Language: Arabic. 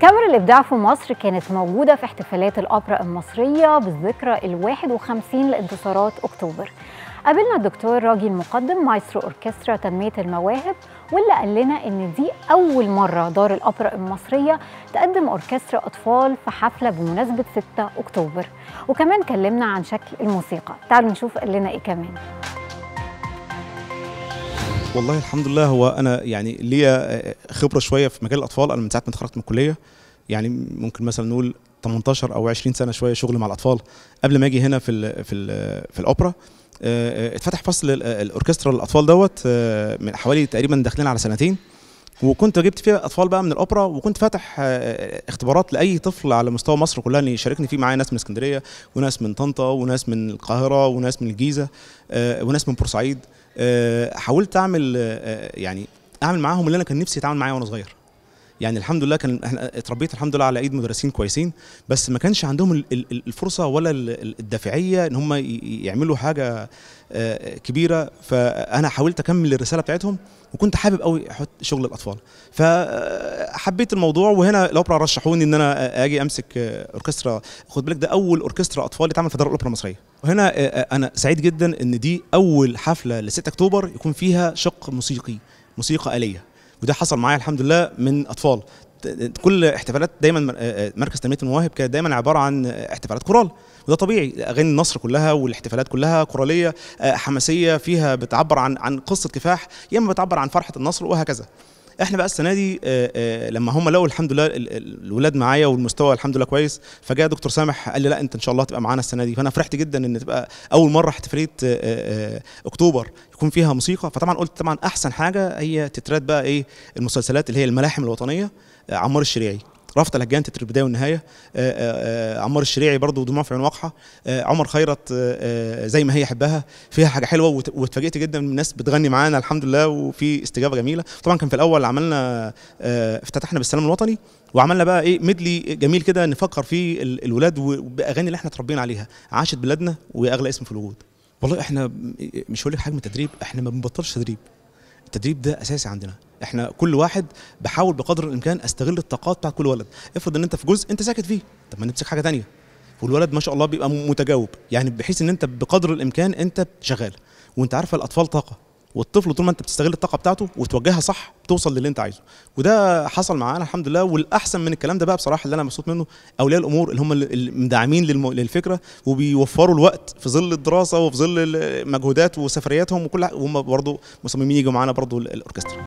كاميرا الإبداع في مصر كانت موجودة في احتفالات الأوبرا المصرية بالذكرى ال 51 لانتصارات أكتوبر قابلنا الدكتور راجي المقدم مايسترو أوركسترا تنمية المواهب واللي قال لنا إن دي أول مرة دار الأوبرا المصرية تقدم أوركسترا أطفال في حفلة بمناسبة 6 أكتوبر وكمان كلمنا عن شكل الموسيقى تعالوا نشوف قال لنا إيه كمان والله الحمد لله هو انا يعني ليا خبره شويه في مجال الاطفال انا من ساعه ما اتخرجت من الكليه يعني ممكن مثلا نقول 18 او 20 سنه شويه شغل مع الاطفال قبل ما اجي هنا في الـ في الـ في الاوبرا آه، آه، اتفتح فصل الاوركسترا للاطفال دوت آه، من حوالي تقريبا داخلين على سنتين وكنت جبت فيها اطفال بقى من الاوبرا وكنت فاتح آه، اختبارات لاي طفل على مستوى مصر كلها ان يشاركني فيه معايا ناس من اسكندريه وناس من طنطا وناس من القاهره وناس من الجيزه آه، وناس من بورسعيد آه، حاولت اعمل يعني اعمل معاهم اللي انا كان نفسي اتعامل معايا وانا صغير يعني الحمد لله كان احنا اتربيت الحمد لله على ايد مدرسين كويسين بس ما كانش عندهم الفرصه ولا الدافعيه ان هم يعملوا حاجه كبيره فانا حاولت اكمل الرساله بتاعتهم وكنت حابب قوي احط شغل الاطفال فحبيت الموضوع وهنا الاوبرا رشحوني ان انا اجي امسك اوركسترا خد بالك ده اول اوركسترا اطفال اتعمل في دار الاوبرا المصريه وهنا آه، انا سعيد جدا ان دي اول حفله ل 6 اكتوبر يكون فيها شق موسيقي موسيقى اليه وده حصل معايا الحمد لله من اطفال كل احتفالات دايما آه، آه، مركز تنميه المواهب كانت دايما عباره عن احتفالات كورال وده طبيعي اغاني النصر كلها والاحتفالات كلها كوراليه آه، حماسيه فيها بتعبر عن عن قصه كفاح يا اما بتعبر عن فرحه النصر وهكذا احنا بقى السنه دي لما هم لقوا الحمد لله الولاد معايا والمستوى الحمد لله كويس فجاء دكتور سامح قال لي لا انت ان شاء الله هتبقى معانا السنه دي فانا فرحت جدا ان تبقى اول مره احتفاليه اكتوبر يكون فيها موسيقى فطبعا قلت طبعا احسن حاجه هي تترات بقى ايه المسلسلات اللي هي الملاحم الوطنيه آه، عمار الشريعي رافت لجان تتر البدايه والنهايه آه، آه، عمار الشريعي برضه دموع في عين واقحه عمر خيرت زي ما هي حبها فيها حاجه حلوه واتفاجئت جدا من الناس بتغني معانا الحمد لله وفي استجابه جميله طبعا كان في الاول عملنا افتتحنا بالسلام الوطني وعملنا بقى ايه ميدلي جميل كده نفكر فيه الولاد وباغاني اللي احنا اتربينا عليها عاشت بلادنا واغلى اسم في الوجود والله احنا مش هقول لك حجم التدريب احنا ما بنبطلش تدريب التدريب ده اساسي عندنا احنا كل واحد بحاول بقدر الامكان استغل الطاقات بتاعت كل ولد افرض ان انت في جزء انت ساكت فيه طب ما نمسك حاجه ثانيه والولد ما شاء الله بيبقى متجاوب يعني بحيث ان انت بقدر الامكان انت شغال وانت عارفه الاطفال طاقه والطفل طول ما انت بتستغل الطاقه بتاعته وتوجهها صح بتوصل للي انت عايزه وده حصل معانا الحمد لله والاحسن من الكلام ده بقى بصراحه اللي انا مبسوط منه اولياء الامور اللي هم المدعمين للفكره وبيوفروا الوقت في ظل الدراسه وفي ظل المجهودات وسفرياتهم وكل وهم برضه مصممين يجوا معانا برضه الاوركسترا